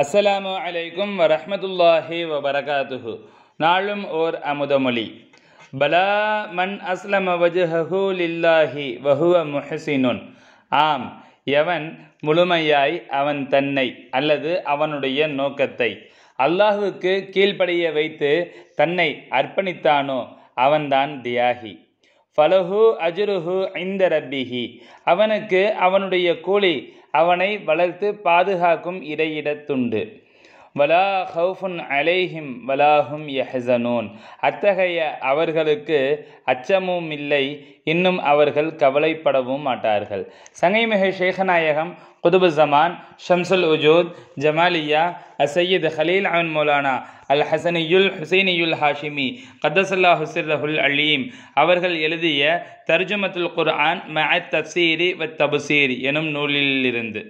அஸ்ஸலாமு அலைக்கும் வரஹமத்துல்லாஹி வபரகாத்துஹு நாளும் ஓர் அமுதமொழி பலா மன் அஸ்லம வஜஹு லில்லாஹி வஹுவ முஹசினுன் ஆம் எவன் முழுமையாய் அவன் தன்னை அல்லது அவனுடைய நோக்கத்தை அல்லாஹுக்கு கீழ்ப்படிய வைத்து தன்னை அர்ப்பணித்தானோ அவன்தான் தியாகி ஃபலஹு அஜுருஹு ஐந்த ரப்பிஹி அவனுக்கு அவனுடைய கூலி அவனை வளர்த்து பாதுகாக்கும் இடையிடத்துண்டு வலா ஹவுஃபுன் அலைஹிம் வலாஹும் யஹசனூன் அத்தகைய அவர்களுக்கு அச்சமும் இல்லை இன்னும் அவர்கள் கவலைப்படவும் மாட்டார்கள் சங்கைமிகு ஷேகநாயகம் குதுபு ஜமான் ஷம்சுல் உஜூத் ஜமாலியா அசையத் ஹலீல் அவன் மௌலானா அல் ஹசனியுல் ஹுசைனியுல் ஹாஷிமி கதசல்லா ரஹுல் அலீம் அவர்கள் எழுதிய தர்ஜுமத்துல் குர்ஆன் ம தப்சீரி வ தபுசீர் எனும் நூலிலிருந்து